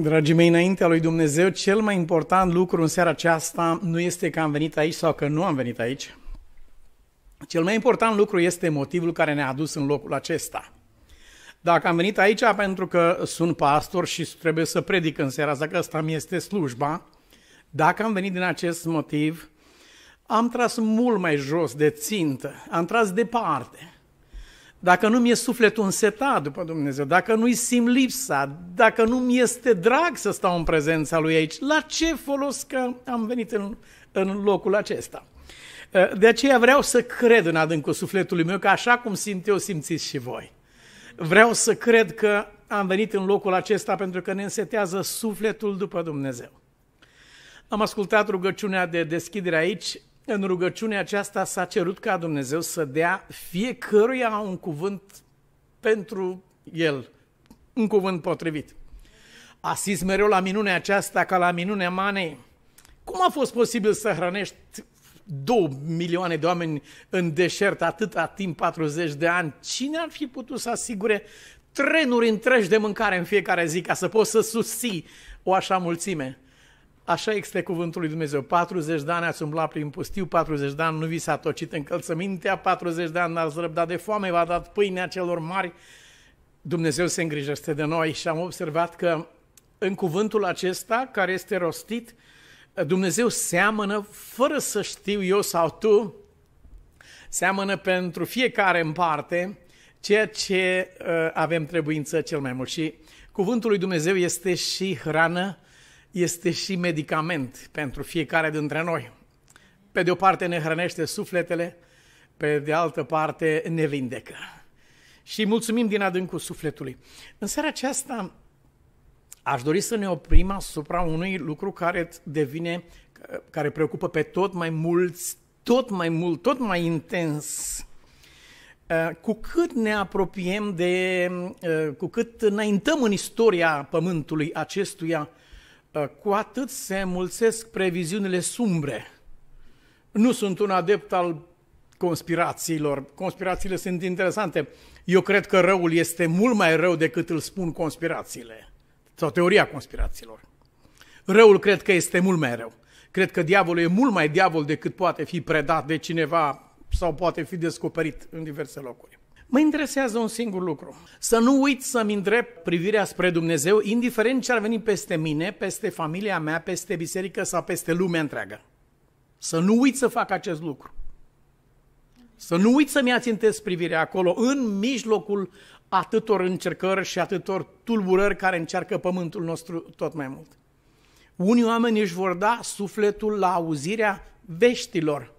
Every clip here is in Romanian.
Dragii mei, înaintea lui Dumnezeu, cel mai important lucru în seara aceasta nu este că am venit aici sau că nu am venit aici. Cel mai important lucru este motivul care ne-a adus în locul acesta. Dacă am venit aici pentru că sunt pastor și trebuie să predic în seara asta, că asta mi este slujba, dacă am venit din acest motiv, am tras mult mai jos de țintă, am tras departe dacă nu-mi e sufletul însetat după Dumnezeu, dacă nu-i simt lipsa, dacă nu-mi este drag să stau în prezența Lui aici, la ce folos că am venit în, în locul acesta? Eh, de aceea vreau să cred în adâncul sufletului meu, că așa cum simt eu, simțiți și voi. Vreau să cred că am venit în locul acesta pentru că ne însetează sufletul după Dumnezeu. Am ascultat rugăciunea de deschidere aici în rugăciunea aceasta s-a cerut ca Dumnezeu să dea fiecăruia un cuvânt pentru el, un cuvânt potrivit. Asist mereu la minunea aceasta ca la minunea manei. Cum a fost posibil să hrănești două milioane de oameni în deșert atâta timp, 40 de ani? Cine ar fi putut să asigure trenuri întregi de mâncare în fiecare zi ca să poți să susții o așa mulțime? Așa este cuvântul lui Dumnezeu. 40 de ani ați umblat prin pustiu, 40 de ani nu vi s-a tocit încălțămintea, 40 de ani n-ați răbdat de foame, v-a dat pâinea celor mari. Dumnezeu se îngrijește de noi și am observat că în cuvântul acesta care este rostit, Dumnezeu seamănă, fără să știu eu sau tu, seamănă pentru fiecare în parte ceea ce uh, avem trebuință cel mai mult. Și cuvântul lui Dumnezeu este și hrană este și medicament pentru fiecare dintre noi. Pe de o parte ne hrănește sufletele, pe de altă parte ne vindecă. Și mulțumim din adâncul sufletului. În seara aceasta aș dori să ne oprim asupra unui lucru care devine, care preocupă pe tot mai mulți, tot mai mult, tot mai intens. Cu cât ne apropiem de, cu cât înaintăm în istoria Pământului acestuia, Ă, cu atât se mulțesc previziunile sumbre. Nu sunt un adept al conspirațiilor. Conspirațiile sunt interesante. Eu cred că răul este mult mai rău decât îl spun conspirațiile sau teoria conspirațiilor. Răul cred că este mult mai rău. Cred că diavolul e mult mai diavol decât poate fi predat de cineva sau poate fi descoperit în diverse locuri. Mă interesează un singur lucru. Să nu uit să-mi îndrept privirea spre Dumnezeu, indiferent ce ar veni peste mine, peste familia mea, peste biserică sau peste lumea întreagă. Să nu uit să fac acest lucru. Să nu uit să-mi ațintesc privirea acolo, în mijlocul atâtor încercări și atâtor tulburări care încearcă pământul nostru tot mai mult. Unii oameni își vor da sufletul la auzirea veștilor.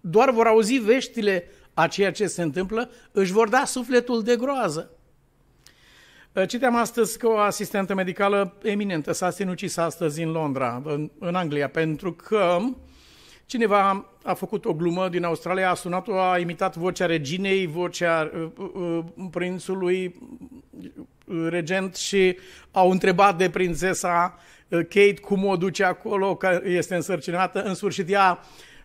Doar vor auzi veștile a ceea ce se întâmplă, își vor da sufletul de groază. Ă, citeam astăzi că o asistentă medicală eminentă s-a sinucis astăzi în Londra, în, în Anglia, pentru că cineva a făcut o glumă din Australia, a sunat-o, a imitat vocea reginei, vocea uh, uh, prințului uh, regent și au întrebat de prințesa Kate cum o duce acolo, că este însărcinată. În sfârșit ea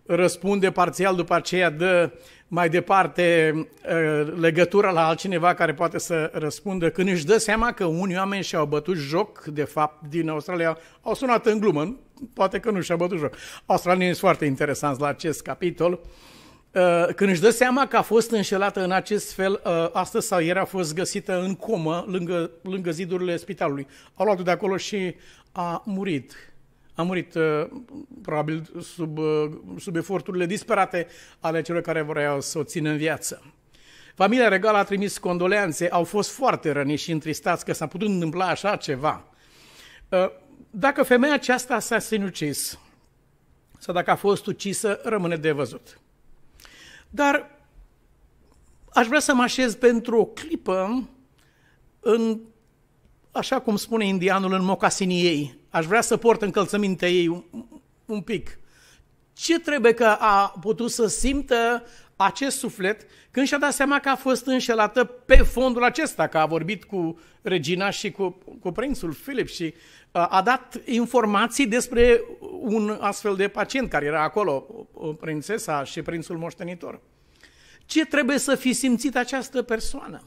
răspunde parțial, după aceea dă mai departe uh, legătura la altcineva care poate să răspundă. Când își dă seama că unii oameni și-au bătut joc, de fapt, din Australia, au sunat în glumă, poate că nu și-au bătut joc. Australienii sunt foarte interesanți la acest capitol. Uh, când își dă seama că a fost înșelată în acest fel, uh, astăzi sau ieri a fost găsită în comă lângă, lângă zidurile spitalului. Au luat-o de acolo și a murit a murit uh, probabil sub, uh, sub eforturile disperate ale celor care vreau să o țină în viață. Familia regală a trimis condoleanțe, au fost foarte răniți și întristați că s-a putut întâmpla așa ceva. Uh, dacă femeia aceasta s-a sinucis sau dacă a fost ucisă, rămâne de văzut. Dar aș vrea să mă așez pentru o clipă în, așa cum spune indianul, în mocasinii ei, aș vrea să port încălțămintea ei un, un pic. Ce trebuie că a putut să simtă acest suflet când și-a dat seama că a fost înșelată pe fondul acesta, că a vorbit cu regina și cu, cu prințul Filip și uh, a dat informații despre un astfel de pacient care era acolo, prințesa și prințul moștenitor. Ce trebuie să fi simțit această persoană?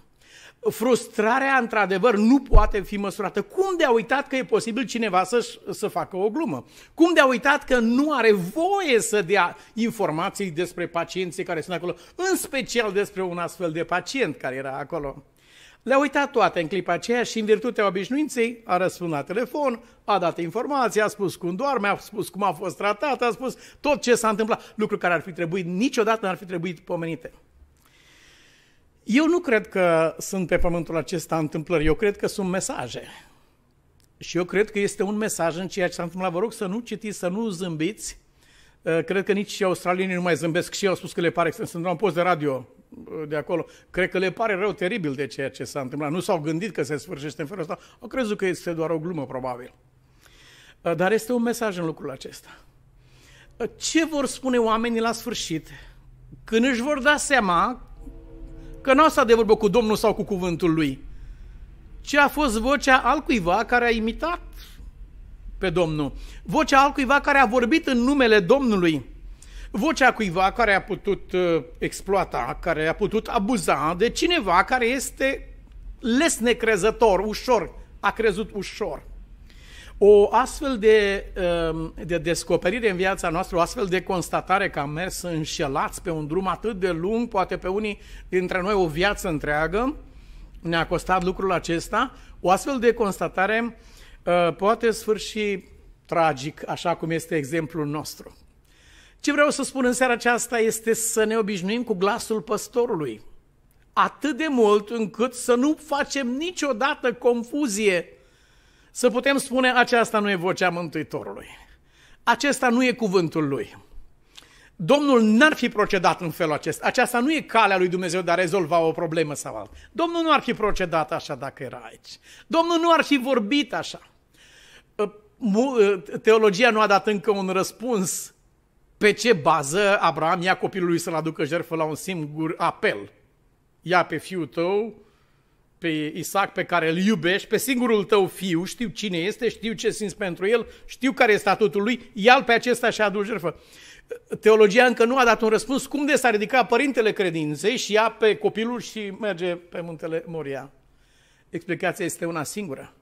frustrarea, într-adevăr, nu poate fi măsurată. Cum de-a uitat că e posibil cineva să, să facă o glumă? Cum de-a uitat că nu are voie să dea informații despre pacienții care sunt acolo, în special despre un astfel de pacient care era acolo? Le-a uitat toate în clipa aceea și în virtutea obișnuinței a răspuns la telefon, a dat informații, a spus cum doarme, a spus cum a fost tratat, a spus tot ce s-a întâmplat, lucruri care ar fi trebuit niciodată, n-ar fi trebuit pomenite. Eu nu cred că sunt pe pământul acesta întâmplări, eu cred că sunt mesaje. Și eu cred că este un mesaj în ceea ce s-a întâmplat. Vă rog să nu citiți, să nu zâmbiți. Uh, cred că nici și australienii nu mai zâmbesc și eu au spus că le pare, că sunt la un post de radio uh, de acolo, cred că le pare rău teribil de ceea ce s-a întâmplat. Nu s-au gândit că se sfârșește în felul ăsta, au crezut că este doar o glumă, probabil. Uh, dar este un mesaj în lucrul acesta. Ce vor spune oamenii la sfârșit când își vor da seama Că nu stat de vorbă cu Domnul sau cu cuvântul lui, ci a fost vocea altcuiva care a imitat pe Domnul, vocea altcuiva care a vorbit în numele Domnului, vocea cuiva care a putut uh, exploata, care a putut abuza de cineva care este lesnecrezător, ușor, a crezut ușor. O astfel de, um, de descoperire în viața noastră, o astfel de constatare că am mers înșelați pe un drum atât de lung, poate pe unii dintre noi o viață întreagă, ne-a costat lucrul acesta, o astfel de constatare uh, poate sfârși tragic, așa cum este exemplul nostru. Ce vreau să spun în seara aceasta este să ne obișnuim cu glasul păstorului. Atât de mult încât să nu facem niciodată confuzie să putem spune aceasta nu e vocea Mântuitorului. Acesta nu e cuvântul lui. Domnul n-ar fi procedat în felul acesta. Aceasta nu e calea lui Dumnezeu de a rezolva o problemă sau altă. Domnul nu ar fi procedat așa dacă era aici. Domnul nu ar fi vorbit așa. Ă, ă, teologia nu a dat încă un răspuns pe ce bază Abraham ia copilului să-l aducă jertfă la un singur apel. Ia pe fiul tău, pe Isaac pe care îl iubești, pe singurul tău fiu, știu cine este, știu ce simți pentru el, știu care este statutul lui, ia pe acesta și adu jertfă. Teologia încă nu a dat un răspuns cum de s-a ridicat părintele credinței și ia pe copilul și merge pe muntele Moria. Explicația este una singură.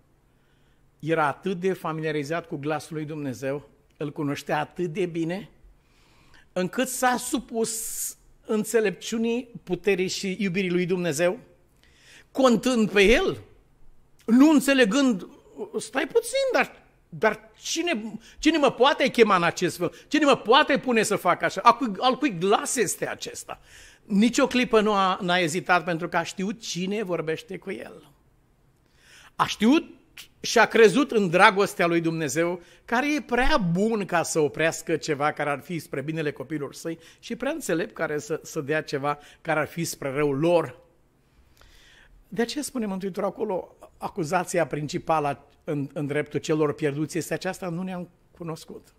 Era atât de familiarizat cu glasul lui Dumnezeu, îl cunoștea atât de bine, încât s-a supus înțelepciunii, puterii și iubirii lui Dumnezeu, contând pe el, nu înțelegând, stai puțin, dar, dar cine, cine mă poate chema în acest fel? Cine mă poate pune să fac așa? Al cui, al cui glas este acesta? Nici o clipă nu a, n-a ezitat pentru că a știut cine vorbește cu el. A știut și a crezut în dragostea lui Dumnezeu, care e prea bun ca să oprească ceva care ar fi spre binele copilor săi și prea înțelept care să, să dea ceva care ar fi spre răul lor. De aceea spune Mântuitorul acolo, acuzația principală în, în dreptul celor pierduți este aceasta, nu ne-am cunoscut.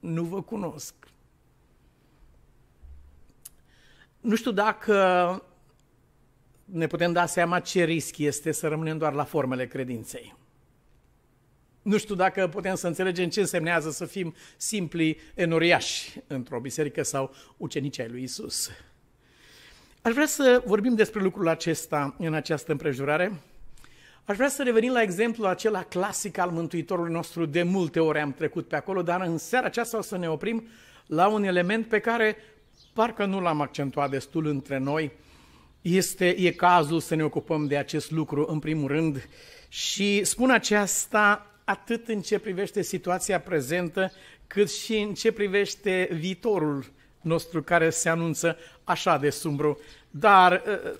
Nu vă cunosc. Nu știu dacă ne putem da seama ce risc este să rămânem doar la formele credinței. Nu știu dacă putem să înțelegem ce însemnează să fim simpli enoriași într-o biserică sau ucenici ai lui Isus. Aș vrea să vorbim despre lucrul acesta în această împrejurare. Aș vrea să revenim la exemplul acela clasic al Mântuitorului nostru. De multe ori am trecut pe acolo, dar în seara aceasta o să ne oprim la un element pe care parcă nu l-am accentuat destul între noi. Este, e cazul să ne ocupăm de acest lucru în primul rând și spun aceasta atât în ce privește situația prezentă, cât și în ce privește viitorul nostru care se anunță așa de sumbru dar uh,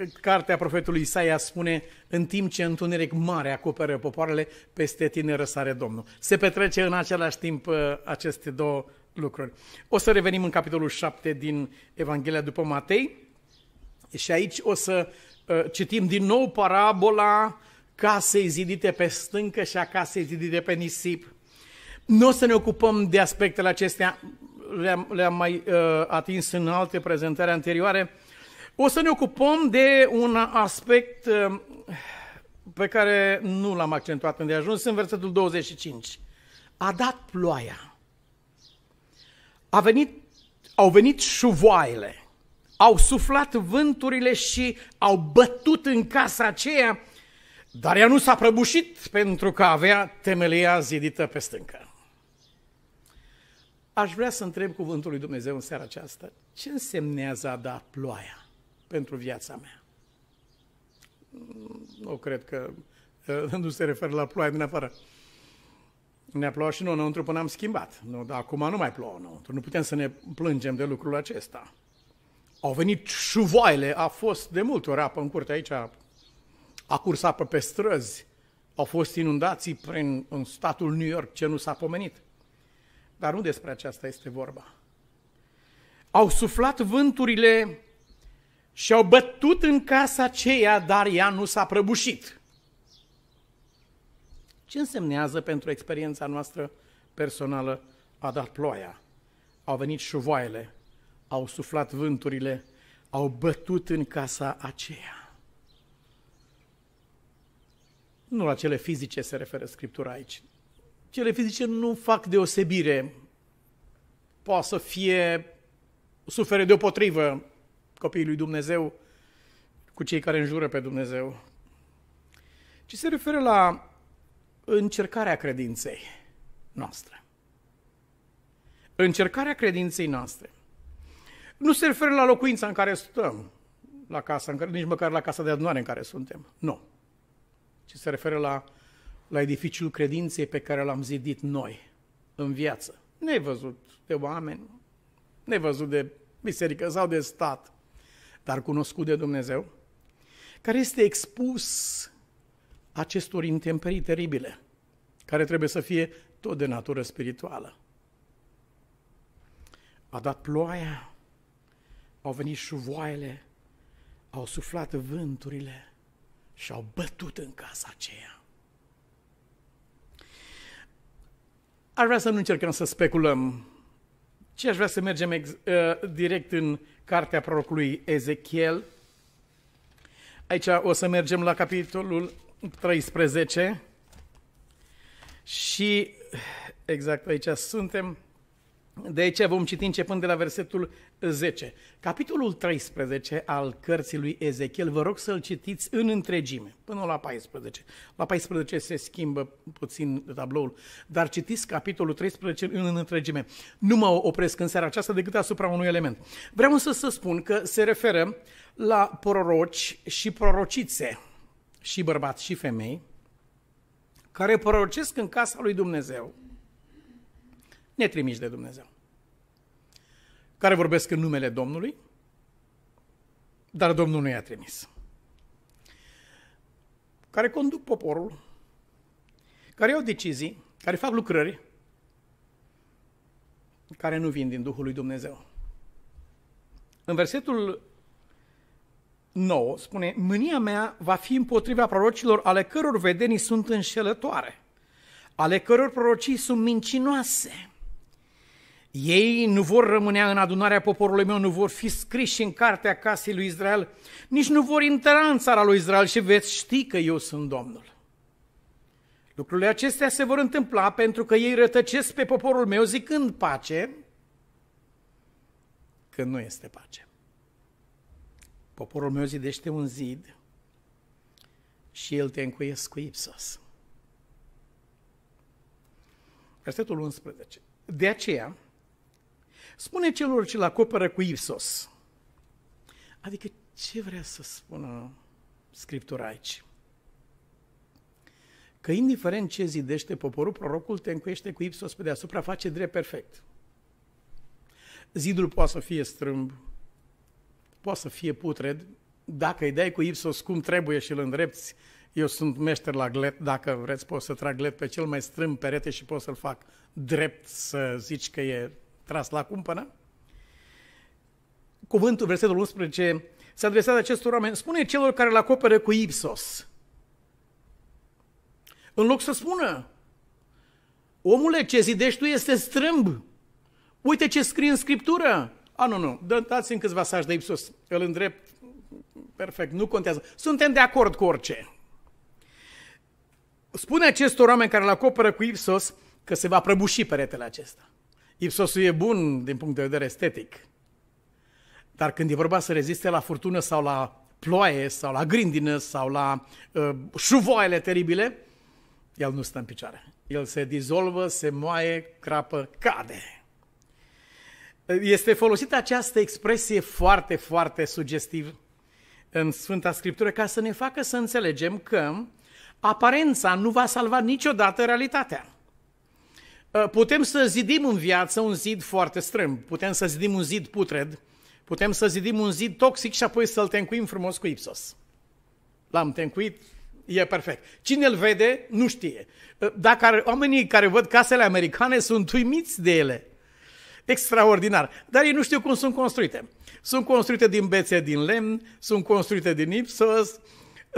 uh, cartea profetului Isaia spune, în timp ce întuneric mare acoperă popoarele, peste tine răsare Domnul. Se petrece în același timp uh, aceste două lucruri. O să revenim în capitolul 7 din Evanghelia după Matei și aici o să citim din nou parabola casei zidite pe stâncă și a casei zidite pe nisip. Nu o să ne ocupăm de aspectele acestea, le-am, le-am mai uh, atins în alte prezentări anterioare, o să ne ocupăm de un aspect um, pe care nu l-am accentuat când de ajuns, în versetul 25. A dat ploaia. A venit, au venit șuvoaile. Au suflat vânturile și au bătut în casa aceea, dar ea nu s-a prăbușit pentru că avea temelia zidită pe stâncă. Aș vrea să întreb cuvântul lui Dumnezeu în seara aceasta. Ce însemnează a da ploaia? pentru viața mea. Nu cred că eh, nu se referă la ploaie din afară. Ne-a plouat și nouă înăuntru până am schimbat. Nu, dar acum nu mai plouă înăuntru. Nu putem să ne plângem de lucrul acesta. Au venit șuvoaile, a fost de multe ori apă în curte aici, a curs apă pe străzi, au fost inundații prin, în statul New York, ce nu s-a pomenit. Dar nu despre aceasta este vorba. Au suflat vânturile și-au bătut în casa aceea, dar ea nu s-a prăbușit. Ce însemnează pentru experiența noastră personală a dat ploaia? Au venit șuvoaiele, au suflat vânturile, au bătut în casa aceea. Nu la cele fizice se referă Scriptura aici. Cele fizice nu fac deosebire. Poate să fie sufere deopotrivă copiii lui Dumnezeu cu cei care înjură pe Dumnezeu, ci se referă la încercarea credinței noastre. Încercarea credinței noastre. Nu se referă la locuința în care stăm, la casa, în care, nici măcar la casa de adunare în care suntem. Nu. Ci se referă la, la edificiul credinței pe care l-am zidit noi în viață. Nevăzut de oameni, nevăzut de biserică sau de stat, dar cunoscut de Dumnezeu, care este expus acestor intemperii teribile, care trebuie să fie tot de natură spirituală. A dat ploaia, au venit șuvoaiele, au suflat vânturile și au bătut în casa aceea. Ar vrea să nu încercăm să speculăm ce aș vrea să mergem ex- uh, direct în cartea prorocului Ezechiel. Aici o să mergem la capitolul 13 și exact aici suntem. De aici vom citi începând de la versetul 10. Capitolul 13 al cărții lui Ezechiel, vă rog să-l citiți în întregime, până la 14. La 14 se schimbă puțin tabloul, dar citiți capitolul 13 în întregime. Nu mă opresc în seara aceasta decât asupra unui element. Vreau însă să spun că se referă la proroci și prorocițe, și bărbați și femei, care prorocesc în casa lui Dumnezeu, netrimiși de Dumnezeu, care vorbesc în numele Domnului, dar Domnul nu i-a trimis, care conduc poporul, care iau decizii, care fac lucrări, care nu vin din Duhul lui Dumnezeu. În versetul 9 spune, mânia mea va fi împotriva prorocilor ale căror vedenii sunt înșelătoare, ale căror prorocii sunt mincinoase. Ei nu vor rămâne în adunarea poporului meu, nu vor fi scriși în cartea casei lui Israel, nici nu vor intra în țara lui Israel și veți ști că eu sunt Domnul. Lucrurile acestea se vor întâmpla pentru că ei rătăcesc pe poporul meu zicând pace, că nu este pace. Poporul meu zidește un zid și el te încuiesc cu Ipsos. Versetul 11. De aceea, Spune celor ce-l acoperă cu Ipsos. Adică ce vrea să spună Scriptura aici? Că indiferent ce zidește poporul, prorocul te încuiește cu Ipsos pe deasupra, face drept perfect. Zidul poate să fie strâmb, poate să fie putred, dacă îi dai cu Ipsos cum trebuie și îl îndrepți, eu sunt meșter la glet, dacă vreți pot să trag glet pe cel mai strâmb perete și pot să-l fac drept să zici că e tras la cumpănă, cuvântul, versetul 11, se adresează acestor oameni, spune celor care îl acoperă cu ipsos. În loc să spună, omule, ce zidești tu este strâmb. Uite ce scrie în Scriptură. A, nu, nu, dați-mi câțiva sași de ipsos, îl îndrept, perfect, nu contează. Suntem de acord cu orice. Spune acestor oameni care îl acoperă cu ipsos că se va prăbuși peretele acesta. Ipsosul e bun din punct de vedere estetic, dar când e vorba să reziste la furtună sau la ploaie sau la grindină sau la uh, șuvoaiele teribile, el nu stă în picioare. El se dizolvă, se moaie, crapă, cade. Este folosită această expresie foarte, foarte sugestiv în Sfânta Scriptură ca să ne facă să înțelegem că aparența nu va salva niciodată realitatea. Uh, putem să zidim în viață un zid foarte strâmb, putem să zidim un zid putred, putem să zidim un zid toxic și apoi să-l tencuim frumos cu Ipsos. L-am tencuit, e perfect. Cine îl vede, nu știe. Uh, dacă oamenii care văd casele americane sunt uimiți de ele. Extraordinar. Dar ei nu știu cum sunt construite. Sunt construite din bețe din lemn, sunt construite din Ipsos,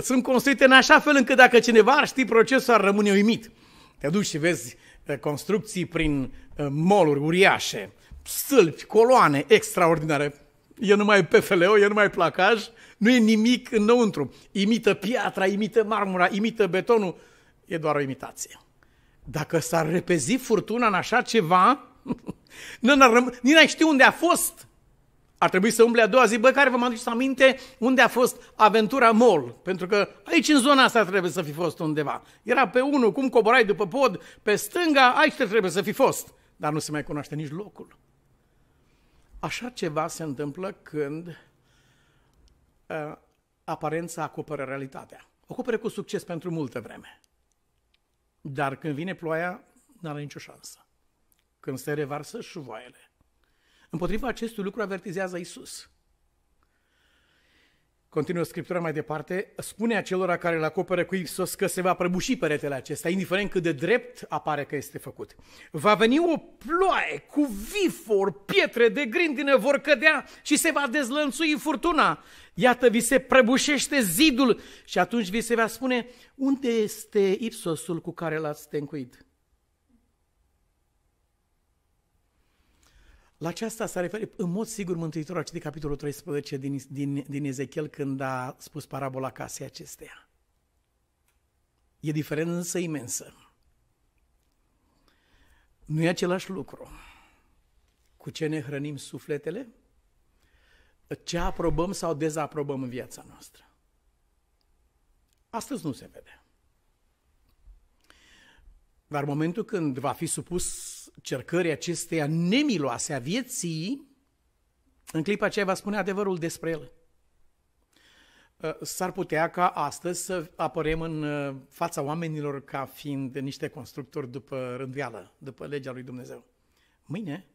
sunt construite în așa fel încât dacă cineva ar ști procesul, ar rămâne uimit. Te duci și vezi construcții prin uh, moluri uriașe, stâlpi, coloane extraordinare. E numai PFLO, e numai placaj, nu e nimic înăuntru. Imită piatra, imită marmura, imită betonul, e doar o imitație. Dacă s-ar repezi furtuna în așa ceva, nu n-ar n-ai ști unde a fost. Ar trebui să umble a doua zi, bă, care vă mai aduceți aminte unde a fost Aventura Mall? Pentru că aici în zona asta trebuie să fi fost undeva. Era pe unul, cum coborai după pod, pe stânga, aici trebuie să fi fost. Dar nu se mai cunoaște nici locul. Așa ceva se întâmplă când uh, aparența acoperă realitatea. O acoperă cu succes pentru multă vreme. Dar când vine ploaia, n-are nicio șansă. Când se revarsă șuvoaiele, Împotriva acestui lucru avertizează Isus. Continuă Scriptura mai departe, spune acelora care îl acoperă cu Ipsos că se va prăbuși peretele acesta, indiferent cât de drept apare că este făcut. Va veni o ploaie cu vifor, pietre de grindină vor cădea și se va dezlănțui furtuna. Iată, vi se prăbușește zidul și atunci vi se va spune, unde este Ipsosul cu care l-ați tencuit? La aceasta s-a referit în mod sigur Mântuitorul a capitolul 13 din, din, din Ezechiel când a spus parabola casei acesteia. E diferent însă imensă. Nu e același lucru. Cu ce ne hrănim sufletele? Ce aprobăm sau dezaprobăm în viața noastră? Astăzi nu se vede. Dar momentul când va fi supus cercării acesteia nemiloase a vieții, în clipa aceea va spune adevărul despre el. Uh, s-ar putea ca astăzi să apărem în uh, fața oamenilor ca fiind niște constructori după rânduială, după legea lui Dumnezeu. Mâine,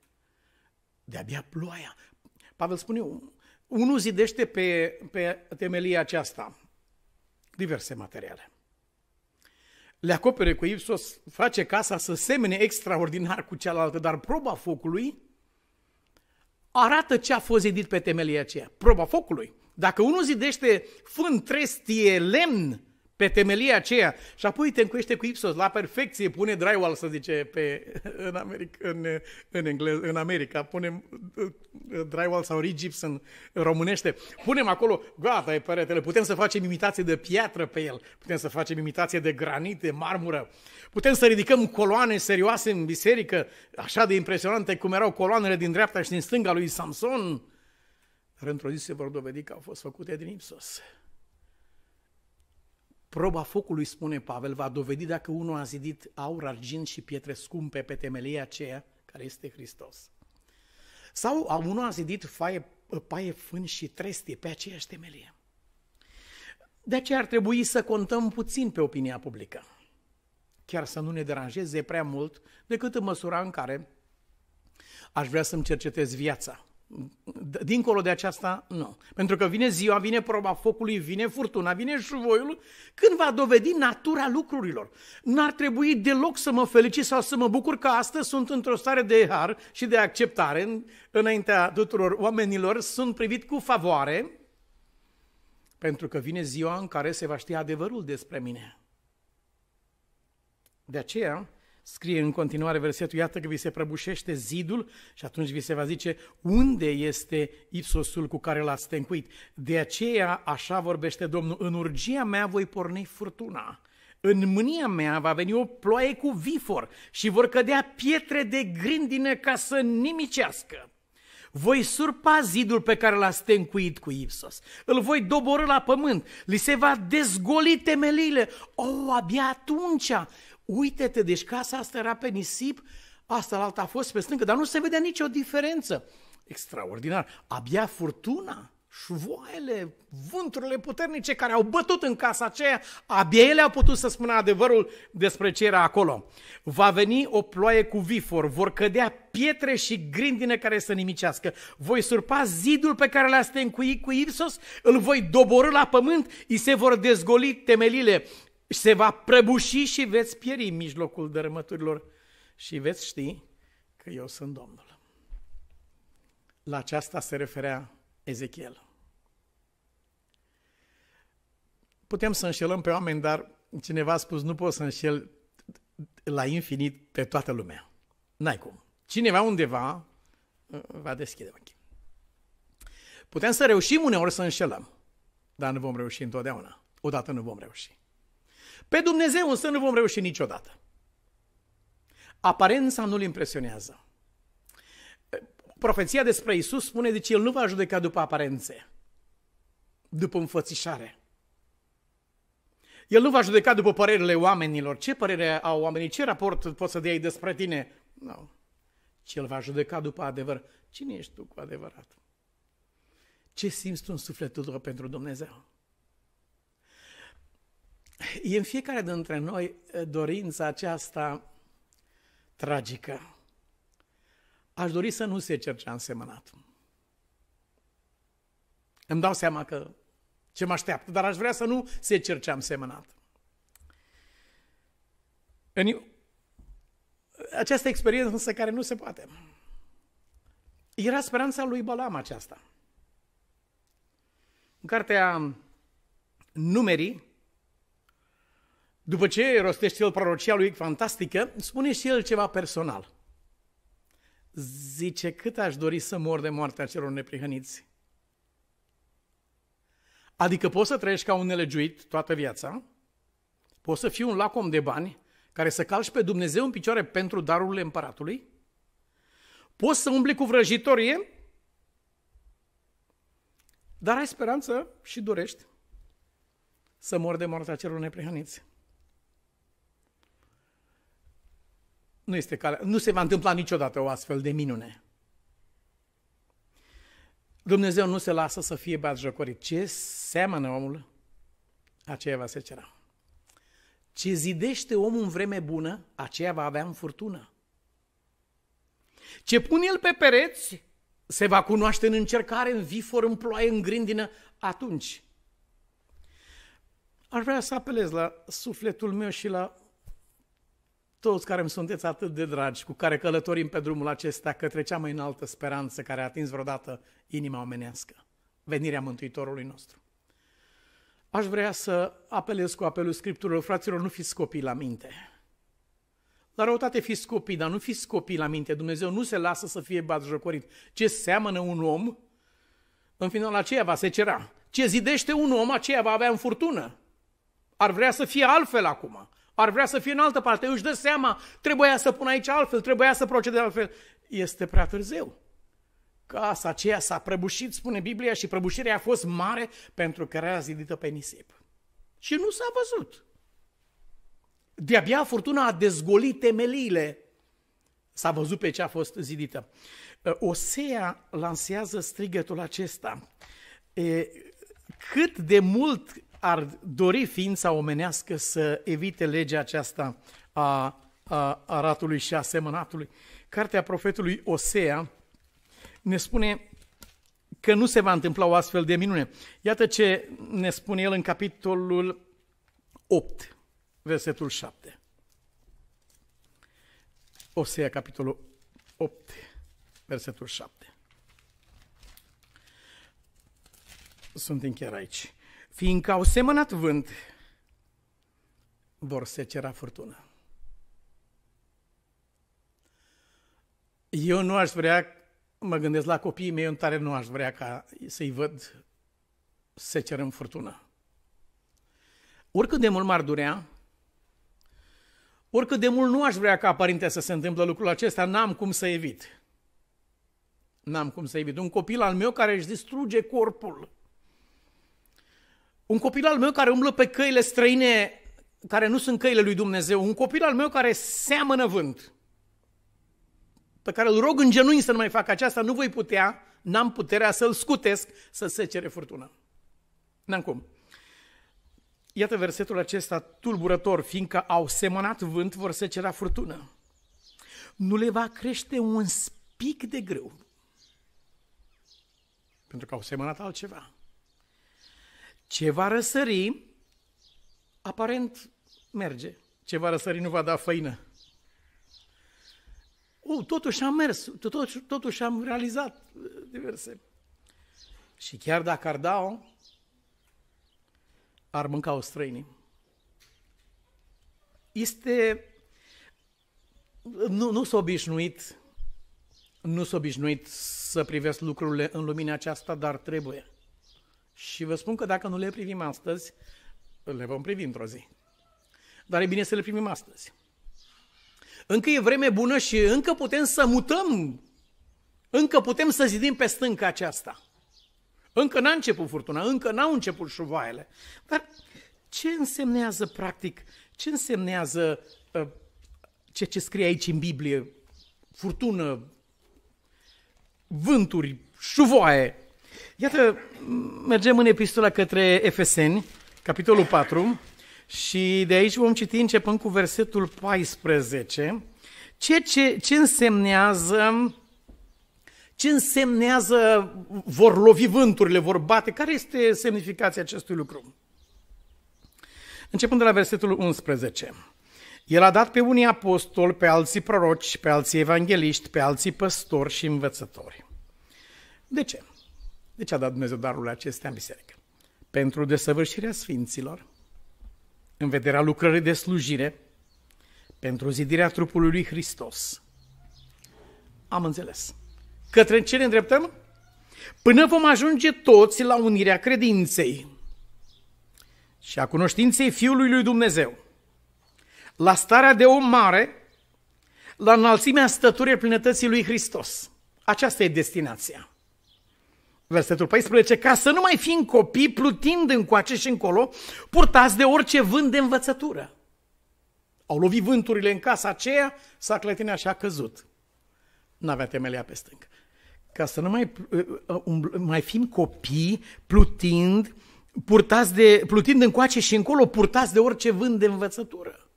de-abia ploaia. Pavel spune, unul zidește pe, pe temelia aceasta diverse materiale le acopere cu Ipsos, face casa să semene extraordinar cu cealaltă, dar proba focului arată ce a fost zidit pe temelia aceea. Proba focului. Dacă unul zidește fân, trestie, lemn, pe temelia aceea și apoi te încuiește cu Ipsos, la perfecție, pune drywall, să zice, pe, în, America, în, în, engle, în America, pune uh, uh, drywall sau rigips în românește, punem acolo, gata, e peretele, putem să facem imitație de piatră pe el, putem să facem imitație de granit, de marmură, putem să ridicăm coloane serioase în biserică, așa de impresionante cum erau coloanele din dreapta și din stânga lui Samson, dar într-o zi se vor dovedi că au fost făcute din Ipsos. Proba focului, spune Pavel, va dovedi dacă unul a zidit aur, argint și pietre scumpe pe temelia aceea care este Hristos. Sau unul a zidit faie, paie fân și trestie pe aceeași temelie. De aceea ar trebui să contăm puțin pe opinia publică. Chiar să nu ne deranjeze prea mult decât în măsura în care aș vrea să-mi cercetez viața Dincolo de aceasta, nu. Pentru că vine ziua, vine proba focului, vine furtuna, vine șuvoiul, când va dovedi natura lucrurilor. N-ar trebui deloc să mă felicit sau să mă bucur că astăzi sunt într-o stare de har și de acceptare înaintea tuturor oamenilor, sunt privit cu favoare, pentru că vine ziua în care se va ști adevărul despre mine. De aceea, Scrie în continuare versetul, iată că vi se prăbușește zidul și atunci vi se va zice unde este ipsosul cu care l-ați tencuit. De aceea așa vorbește Domnul, în urgia mea voi porni furtuna. În mânia mea va veni o ploaie cu vifor și vor cădea pietre de grindină ca să nimicească. Voi surpa zidul pe care l-ați tencuit cu Ipsos. Îl voi doborâ la pământ. Li se va dezgoli temeliile. O, oh, abia atunci uite-te, deci casa asta era pe nisip, asta la alta a fost pe stâncă, dar nu se vedea nicio diferență. Extraordinar. Abia furtuna, șuvoaiele, vânturile puternice care au bătut în casa aceea, abia ele au putut să spună adevărul despre ce era acolo. Va veni o ploaie cu vifor, vor cădea pietre și grindine care să nimicească. Voi surpa zidul pe care l a tencuit cu Ipsos, îl voi dobori la pământ, îi se vor dezgoli temelile, se va prăbuși și veți pieri în mijlocul dărâmăturilor și veți ști că eu sunt Domnul. La aceasta se referea Ezechiel. Putem să înșelăm pe oameni, dar cineva a spus, nu poți să înșel la infinit pe toată lumea. N-ai cum. Cineva undeva uh, va deschide ochii. Putem să reușim uneori să înșelăm, dar nu vom reuși întotdeauna. Odată nu vom reuși. Pe Dumnezeu însă nu vom reuși niciodată. Aparența nu-l impresionează. Profeția despre Isus spune deci el nu va judeca după aparențe, după înfățișare. El nu va judeca după părerile oamenilor. Ce părere au oamenii? Ce raport poți să dea despre tine? Nu. No. Cel va judeca după adevăr. Cine ești tu cu adevărat? Ce simți tu în sufletul tău pentru Dumnezeu? E în fiecare dintre noi eh, dorința aceasta tragică. Aș dori să nu se cerce însemnat. Îmi dau seama că ce mă așteaptă, dar aș vrea să nu se cerce însemnat. În această experiență însă care nu se poate. Era speranța lui Balam aceasta. În cartea Numerii, după ce rostește el prorocia lui fantastică, spune și el ceva personal. Zice, cât aș dori să mor de moartea celor neprihăniți. Adică poți să trăiești ca un nelegiuit toată viața, poți să fii un lacom de bani care să calci pe Dumnezeu în picioare pentru darurile împăratului, poți să umbli cu vrăjitorie, dar ai speranță și dorești să mor de moartea celor neprihăniți. nu, este calea, nu se va întâmpla niciodată o astfel de minune. Dumnezeu nu se lasă să fie batjocorit. Ce seamănă omul, aceea va secera. Ce zidește omul în vreme bună, aceea va avea în furtună. Ce pune el pe pereți, se va cunoaște în încercare, în vifor, în ploaie, în grindină, atunci. Aș vrea să apelez la sufletul meu și la toți care îmi sunteți atât de dragi, cu care călătorim pe drumul acesta către cea mai înaltă speranță care a atins vreodată inima omenească, venirea Mântuitorului nostru. Aș vrea să apelez cu apelul Scripturilor, fraților, nu fiți copii la minte. La răutate fiți copii, dar nu fiți copii la minte. Dumnezeu nu se lasă să fie batjocorit. Ce seamănă un om, în final aceea va secera. Ce zidește un om, aceea va avea în furtună. Ar vrea să fie altfel acum ar vrea să fie în altă parte, își dă seama, trebuia să pun aici altfel, trebuia să procede altfel. Este prea târziu. Casa aceea s-a prăbușit, spune Biblia, și prăbușirea a fost mare pentru că era zidită pe nisip. Și nu s-a văzut. De-abia furtuna a dezgolit temeliile. S-a văzut pe ce a fost zidită. Uh, Osea lansează strigătul acesta. E, cât de mult ar dori ființa omenească să evite legea aceasta a, a, a ratului și a semănatului. Cartea profetului Osea ne spune că nu se va întâmpla o astfel de minune. Iată ce ne spune el în capitolul 8, versetul 7. Osea, capitolul 8, versetul 7. Sunt chiar aici. Fiindcă au semănat vânt, vor secera furtună. Eu nu aș vrea, mă gândesc la copiii mei, eu tare nu aș vrea ca să-i văd secerăm furtună. Oricât de mult m-ar durea, oricât de mult nu aș vrea ca părinte să se întâmple lucrul acesta, n-am cum să evit. N-am cum să evit. Un copil al meu care își distruge corpul un copil al meu care umblă pe căile străine care nu sunt căile lui Dumnezeu, un copil al meu care seamănă vânt, pe care îl rog în genunchi să nu mai facă aceasta, nu voi putea, n-am puterea să-l scutesc să se cere furtuna. N-am cum. Iată versetul acesta tulburător, fiindcă au semănat vânt, vor să cera furtună. Nu le va crește un spic de greu, pentru că au semănat altceva. Ce va răsări, aparent merge. Ce va răsări nu va da făină. Uh, totuși am mers, totuși, totuși am realizat uh, diverse. Și chiar dacă ar da-o, ar mânca-o străinii. Este... Nu, nu s-a obișnuit nu s-a obișnuit să privesc lucrurile în lumina aceasta, dar trebuie. Și vă spun că dacă nu le privim astăzi, le vom privi într-o zi. Dar e bine să le primim astăzi. Încă e vreme bună și încă putem să mutăm. Încă putem să zidim pe stânca aceasta. Încă n-a început furtuna, încă n-au început șuvoaiele. Dar ce însemnează practic, ce însemnează uh, ceea ce scrie aici în Biblie? Furtună, vânturi, șuvoaie, Iată, mergem în epistola către Efeseni, capitolul 4, și de aici vom citi începând cu versetul 14, ce, ce, ce însemnează ce însemnează vor lovi vânturile, vor bate, care este semnificația acestui lucru? Începând de la versetul 11. El a dat pe unii apostoli, pe alții proroci, pe alții evangeliști, pe alții păstori și învățători. De ce? De ce a dat Dumnezeu darul acestea în biserică? Pentru desăvârșirea sfinților, în vederea lucrării de slujire, pentru zidirea trupului lui Hristos. Am înțeles. Către ce ne îndreptăm? Până vom ajunge toți la unirea credinței și a cunoștinței Fiului lui Dumnezeu, la starea de om mare, la înălțimea stăturii plinătății lui Hristos. Aceasta e destinația versetul 14, ca să nu mai fim copii plutind încoace și încolo, purtați de orice vânt de învățătură. Au lovit vânturile în casa aceea, s-a clătinat și a căzut. N-avea temelia pe stâncă. Ca să nu mai, uh, um, mai fim copii plutind, purtați de, plutind încoace și încolo, purtați de orice vânt de învățătură.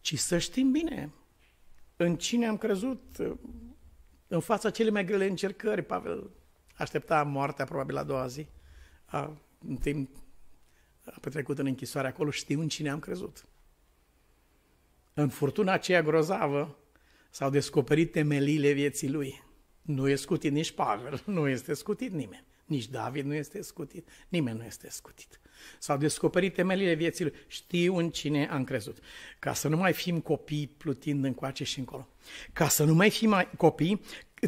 Ci să știm bine în cine am crezut, uh, în fața cele mai grele încercări, Pavel aștepta moartea probabil la doua zi. A, în timp a petrecut în închisoare acolo în cine am crezut. În furtuna aceea grozavă s-au descoperit temelile vieții lui. Nu e scutit nici Pavel, nu este scutit nimeni. Nici David nu este scutit, nimeni nu este scutit. S-au descoperit temelile vieții lui. Știu în cine am crezut. Ca să nu mai fim copii plutind încoace și încolo. Ca să nu mai fim copii,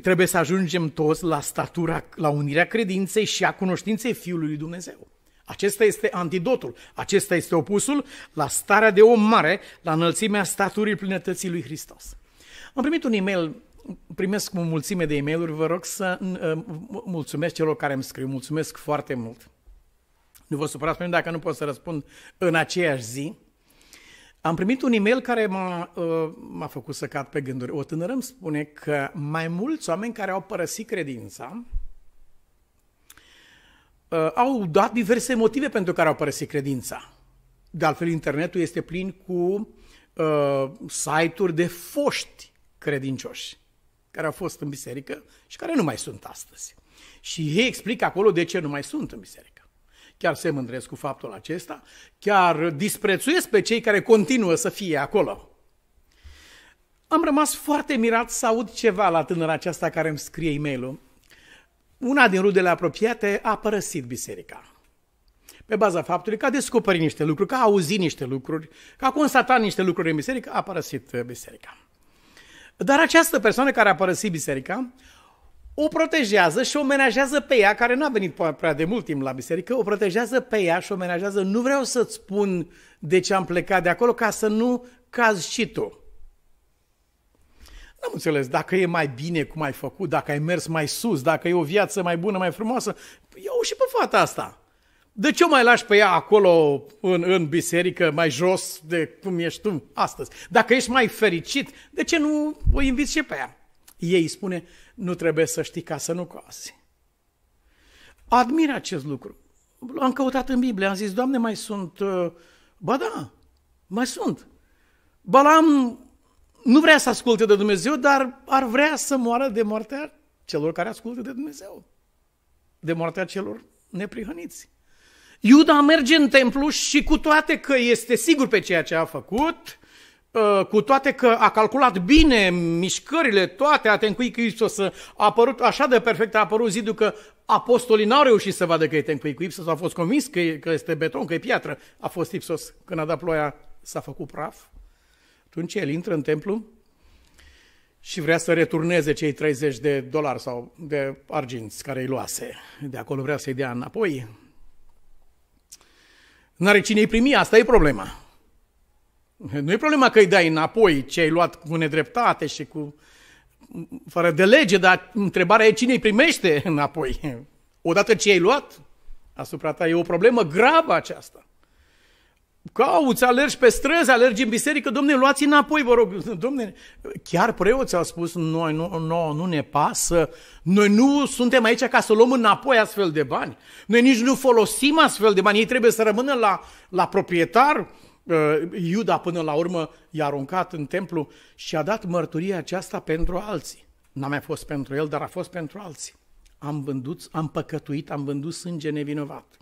trebuie să ajungem toți la statura, la unirea credinței și a cunoștinței Fiului lui Dumnezeu. Acesta este antidotul, acesta este opusul la starea de om mare, la înălțimea staturii plinătății lui Hristos. Am primit un e-mail primesc o mulțime de e uri vă rog să uh, mulțumesc celor care îmi scriu, mulțumesc foarte mult. Nu vă supărați pe mine dacă nu pot să răspund în aceeași zi. Am primit un e-mail care m-a, uh, m-a făcut să cad pe gânduri. O tânără îmi spune că mai mulți oameni care au părăsit credința uh, au dat diverse motive pentru care au părăsit credința. De altfel, internetul este plin cu uh, site-uri de foști credincioși care au fost în biserică și care nu mai sunt astăzi. Și ei explică acolo de ce nu mai sunt în biserică chiar se mândresc cu faptul acesta, chiar disprețuiesc pe cei care continuă să fie acolo. Am rămas foarte mirat să aud ceva la tânăra aceasta care îmi scrie e mail Una din rudele apropiate a părăsit biserica. Pe baza faptului că a descoperit niște lucruri, că a auzit niște lucruri, că a constatat niște lucruri în biserică, a părăsit biserica. Dar această persoană care a părăsit biserica o protejează și o menajează pe ea, care nu a venit prea de mult timp la biserică, o protejează pe ea și o menajează. Nu vreau să-ți spun de ce am plecat de acolo, ca să nu cazi și tu. N-am înțeles, dacă e mai bine cum ai făcut, dacă ai mers mai sus, dacă e o viață mai bună, mai frumoasă, eu și pe fata asta. De ce o mai lași pe ea acolo în, în biserică, mai jos de cum ești tu astăzi? Dacă ești mai fericit, de ce nu o inviți și pe ea? Ei spune, nu trebuie să știi ca să nu coasi. Admir acest lucru. L-am căutat în Biblie, am zis, Doamne, mai sunt... Uh, ba da, mai sunt. Balam nu vrea să asculte de Dumnezeu, dar ar vrea să moară de moartea celor care ascultă de Dumnezeu. De moartea celor neprihăniți. Iuda merge în templu și cu toate că este sigur pe ceea ce a făcut, Uh, cu toate că a calculat bine mișcările toate, a tencuit Ipsos, a apărut așa de perfect, a apărut zidul că apostolii n-au reușit să vadă că e tencuit cu Ipsos, a fost convins că, e, că este beton, că e piatră, a fost Ipsos, când a dat ploaia s-a făcut praf. Atunci el intră în templu și vrea să returneze cei 30 de dolari sau de arginți care îi luase. De acolo vrea să-i dea înapoi. N-are cine îi primi, asta e problema. Nu e problema că îi dai înapoi ce ai luat cu nedreptate și cu fără de lege, dar întrebarea e cine îi primește înapoi. Odată ce ai luat asupra ta, e o problemă gravă aceasta. Cauți, alergi pe străzi, alergi în biserică, domne, luați înapoi, vă rog. Domne, chiar preoții au spus, noi nu, nu, nu ne pasă, noi nu suntem aici ca să luăm înapoi astfel de bani. Noi nici nu folosim astfel de bani, ei trebuie să rămână la, la proprietar, Uh, Iuda până la urmă i-a aruncat în templu și a dat mărturia aceasta pentru alții. N-a mai fost pentru el, dar a fost pentru alții. Am vândut, am păcătuit, am vândut sânge nevinovat.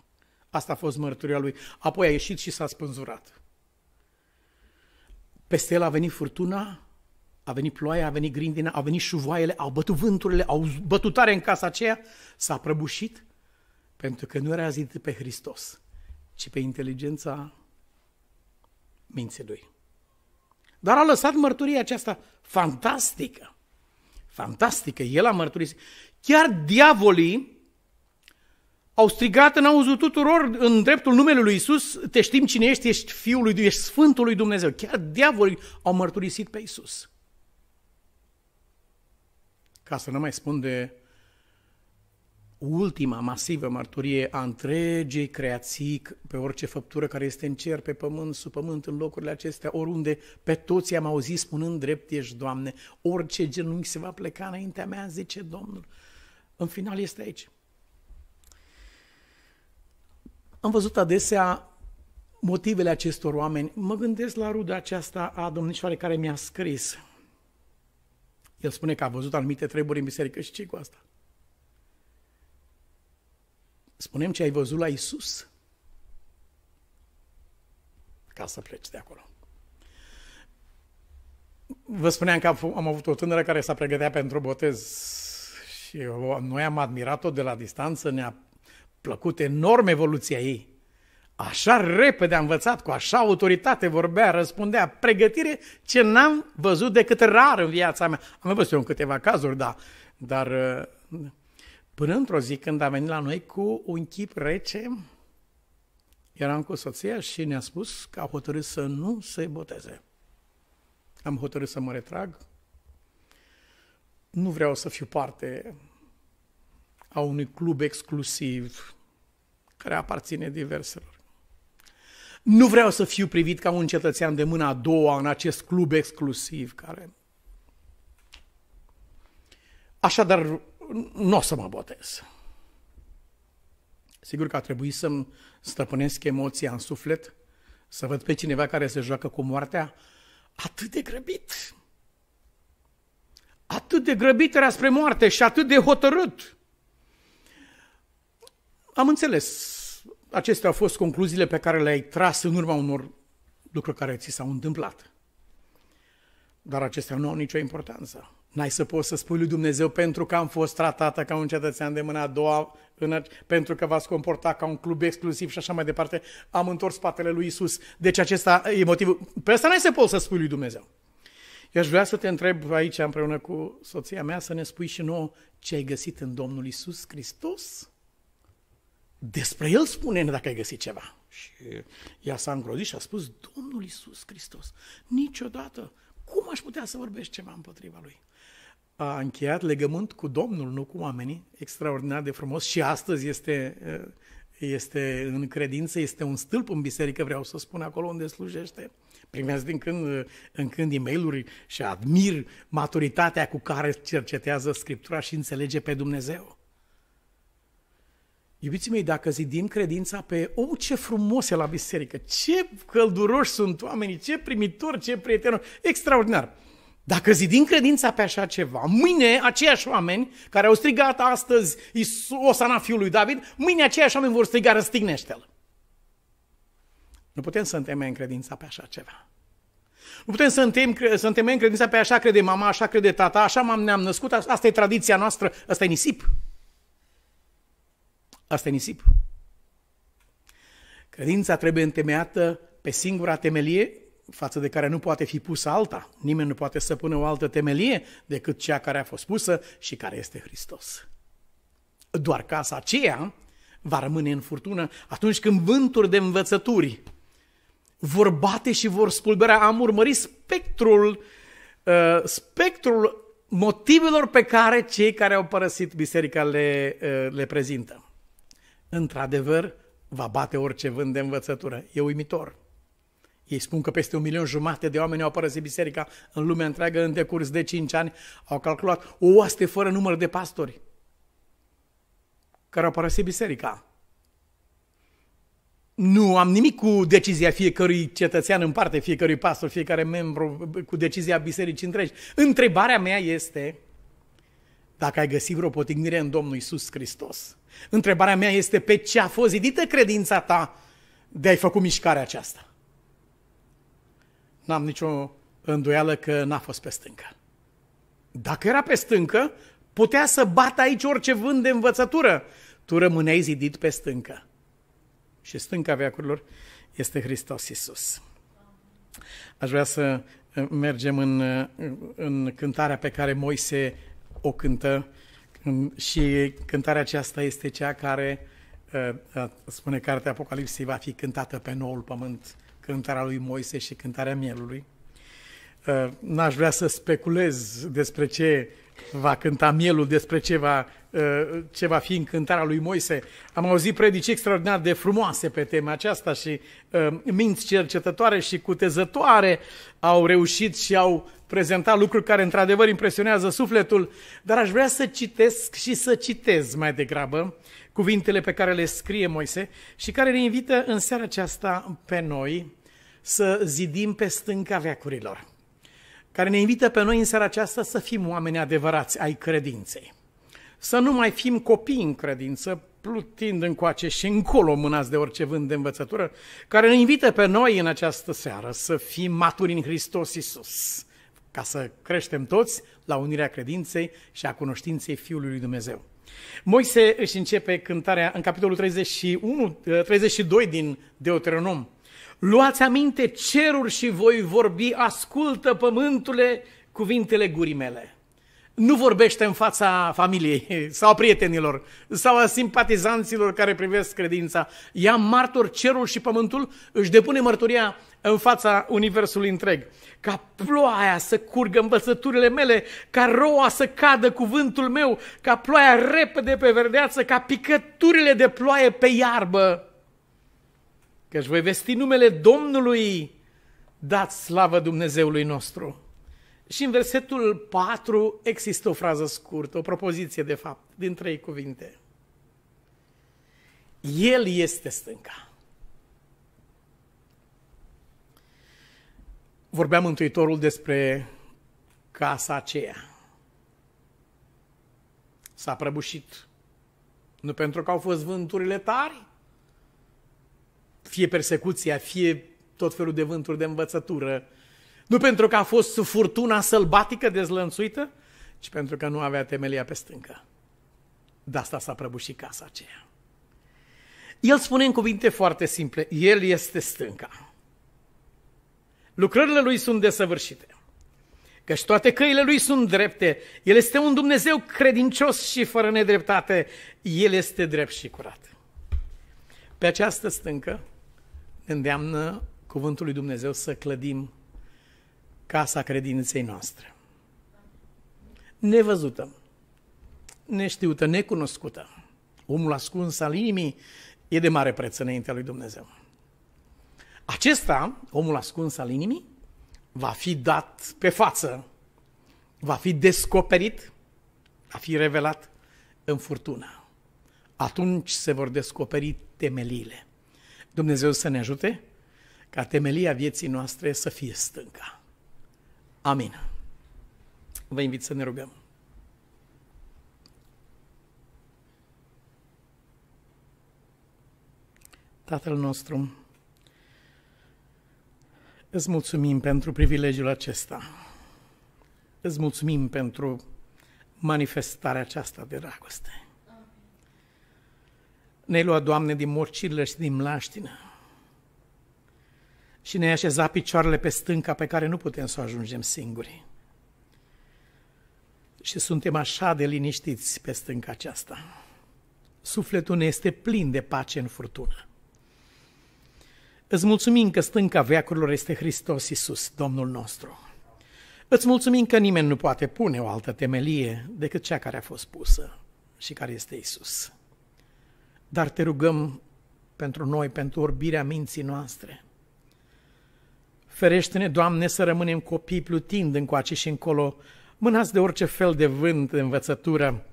Asta a fost mărturia lui. Apoi a ieșit și s-a spânzurat. Peste el a venit furtuna, a venit ploaia, a venit grindina, a venit șuvoaiele, au bătut vânturile, au bătut tare în casa aceea, s-a prăbușit, pentru că nu era zidit pe Hristos, ci pe inteligența minții lui. Dar a lăsat mărturia aceasta fantastică. Fantastică, el a mărturisit. Chiar diavolii au strigat în auzul tuturor în dreptul numelui lui Isus, te știm cine ești, ești Fiul lui Dumnezeu, ești Sfântul lui Dumnezeu. Chiar diavolii au mărturisit pe Isus. Ca să nu mai spun de ultima masivă mărturie a întregei creații pe orice făptură care este în cer, pe pământ, sub pământ, în locurile acestea, oriunde, pe toți am auzit spunând drept ești, Doamne, orice genunchi se va pleca înaintea mea, zice Domnul. În final este aici. Am văzut adesea motivele acestor oameni. Mă gândesc la ruda aceasta a domnișoarei care mi-a scris. El spune că a văzut anumite treburi în biserică și ce cu asta? Spunem ce ai văzut la Isus ca să pleci de acolo. Vă spuneam că am, avut o tânără care s-a pregătea pentru botez și noi am admirat-o de la distanță, ne-a plăcut enorm evoluția ei. Așa repede a învățat, cu așa autoritate vorbea, răspundea, pregătire ce n-am văzut decât rar în viața mea. Am văzut eu în câteva cazuri, da, dar Până într-o zi când a venit la noi cu un chip rece, eram cu soția și ne-a spus că a hotărât să nu se boteze. Am hotărât să mă retrag. Nu vreau să fiu parte a unui club exclusiv care aparține diverselor. Nu vreau să fiu privit ca un cetățean de mâna a doua în acest club exclusiv care... Așadar, nu o să mă botez. Sigur că a trebuit să-mi stăpânesc emoția în suflet, să văd pe cineva care se joacă cu moartea atât de grăbit. Atât de grăbit era spre moarte și atât de hotărât. Am înțeles. Acestea au fost concluziile pe care le-ai tras în urma unor lucruri care ți s-au întâmplat. Dar acestea nu au nicio importanță. N-ai să poți să spui lui Dumnezeu pentru că am fost tratată ca un cetățean de mâna a doua, pentru că v-ați comportat ca un club exclusiv și așa mai departe, am întors spatele lui Isus. Deci acesta e motivul. Pe asta n-ai să poți să spui lui Dumnezeu. Eu aș vrea să te întreb aici împreună cu soția mea să ne spui și nouă ce ai găsit în Domnul Isus Hristos. Despre El spune dacă ai găsit ceva. Și ea s-a îngrozit și a spus, Domnul Isus Hristos, niciodată, cum aș putea să vorbești ceva împotriva Lui? a încheiat legământ cu Domnul, nu cu oamenii, extraordinar de frumos și astăzi este, eh, este în credință, este un stâlp în biserică, vreau să spun, acolo unde slujește. Primesc din când eh, în când e mail și admir maturitatea cu care cercetează Scriptura și înțelege pe Dumnezeu. Iubiții mei, dacă zidim credința pe, oh, ce frumos e la biserică, ce călduroși sunt oamenii, ce primitori, ce prieteni, extraordinar. Dacă zidim credința pe așa ceva, mâine aceiași oameni care au strigat astăzi Osana fiul lui David, mâine aceiași oameni vor striga răstignește-l. Nu putem să întemeiem credința pe așa ceva. Nu putem să, întem, să întemeiem credința pe așa crede mama, așa crede tata, așa m-am, ne-am născut, asta e tradiția noastră, asta e nisip. Asta e nisip. Credința trebuie întemeiată pe singura temelie față de care nu poate fi pusă alta. Nimeni nu poate să pună o altă temelie decât cea care a fost pusă și care este Hristos. Doar casa aceea va rămâne în furtună atunci când vânturi de învățături vor bate și vor spulbera. Am urmărit spectrul, uh, spectrul motivelor pe care cei care au părăsit biserica le, uh, le prezintă. Într-adevăr, va bate orice vânt de învățătură. E uimitor. Ei spun că peste un milion jumate de oameni au părăsit biserica în lumea întreagă în decurs de 5 ani. Au calculat o oaste fără număr de pastori care au părăsit biserica. Nu am nimic cu decizia fiecărui cetățean în parte, fiecărui pastor, fiecare membru, cu decizia bisericii întregi. Întrebarea mea este dacă ai găsit vreo potignire în Domnul Isus Hristos. Întrebarea mea este pe ce a fost zidită credința ta de a-i făcut mișcarea aceasta n-am nicio îndoială că n-a fost pe stâncă. Dacă era pe stâncă, putea să bată aici orice vânt de învățătură. Tu rămâneai zidit pe stâncă. Și stânca veacurilor este Hristos Iisus. Aș vrea să uh, mergem în, uh, în cântarea pe care Moise o cântă și cântarea aceasta este cea care uh, spune cartea Apocalipsei va fi cântată pe noul pământ cântarea lui Moise și cântarea mielului. Uh, n-aș vrea să speculez despre ce va cânta mielul, despre ce va, uh, ce va fi în cântarea lui Moise. Am auzit predici extraordinar de frumoase pe tema aceasta și uh, minți cercetătoare și cutezătoare au reușit și au prezenta lucruri care într-adevăr impresionează sufletul, dar aș vrea să citesc și să citez mai degrabă cuvintele pe care le scrie Moise și care ne invită în seara aceasta pe noi să zidim pe stânca veacurilor, care ne invită pe noi în seara aceasta să fim oameni adevărați ai credinței, să nu mai fim copii în credință, plutind încoace și încolo mânați de orice vânt de învățătură, care ne invită pe noi în această seară să fim maturi în Hristos Isus, ca să creștem toți la unirea credinței și a cunoștinței Fiului lui Dumnezeu. Moise își începe cântarea în capitolul 31, 32 eh, din Deuteronom. Luați aminte cerul și voi vorbi, ascultă pământule cuvintele gurii mele nu vorbește în fața familiei sau prietenilor sau a simpatizanților care privesc credința. Ea martor cerul și pământul, își depune mărturia în fața universului întreg. Ca ploaia să curgă învățăturile mele, ca roa să cadă cuvântul meu, ca ploaia repede pe verdeață, ca picăturile de ploaie pe iarbă. Căci voi vesti numele Domnului, dați slavă Dumnezeului nostru. Și în versetul 4 există o frază scurtă, o propoziție de fapt, din trei cuvinte. El este stânca. Vorbea Mântuitorul despre casa aceea. S-a prăbușit. Nu pentru că au fost vânturile tari, fie persecuția, fie tot felul de vânturi de învățătură, nu pentru că a fost furtuna sălbatică dezlănțuită, ci pentru că nu avea temelia pe stâncă. De asta s-a prăbușit casa aceea. El spune în cuvinte foarte simple, El este stânca. Lucrările lui sunt desăvârșite, căci toate căile lui sunt drepte. El este un Dumnezeu credincios și fără nedreptate. El este drept și curat. Pe această stâncă îndeamnă cuvântul lui Dumnezeu să clădim casa credinței noastre. Nevăzută, neștiută, necunoscută. Omul ascuns al inimii e de mare preț înaintea lui Dumnezeu. Acesta, omul ascuns al inimii, va fi dat pe față, va fi descoperit, va fi revelat în furtună. Atunci se vor descoperi temeliile. Dumnezeu să ne ajute ca temelia vieții noastre să fie stânca. Amin. Vă invit să ne rugăm. Tatăl nostru, îți mulțumim pentru privilegiul acesta. Îți mulțumim pentru manifestarea aceasta de dragoste. Ne luat, Doamne, din morcirile și din mlaștină și ne așezat picioarele pe stânca pe care nu putem să o ajungem singuri. Și suntem așa de liniștiți pe stânca aceasta. Sufletul ne este plin de pace în furtună. Îți mulțumim că stânca veacurilor este Hristos Iisus, Domnul nostru. Îți mulțumim că nimeni nu poate pune o altă temelie decât cea care a fost pusă și care este Isus. Dar te rugăm pentru noi, pentru orbirea minții noastre, Ferește-ne, Doamne, să rămânem copii plutind încoace și încolo, mânați de orice fel de vânt, de învățătură,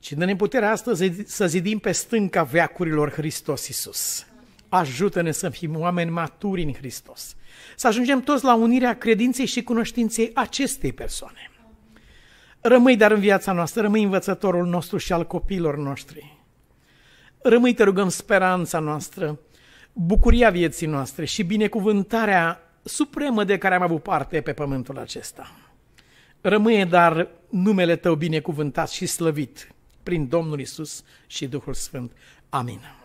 Și dă-ne puterea astăzi să zidim pe stânca veacurilor Hristos Iisus. Ajută-ne să fim oameni maturi în Hristos, să ajungem toți la unirea credinței și cunoștinței acestei persoane. Rămâi dar în viața noastră, rămâi învățătorul nostru și al copiilor noștri. Rămâi, te rugăm, speranța noastră, bucuria vieții noastre și binecuvântarea supremă de care am avut parte pe pământul acesta. Rămâie dar numele Tău binecuvântat și slăvit prin Domnul Isus și Duhul Sfânt. Amin.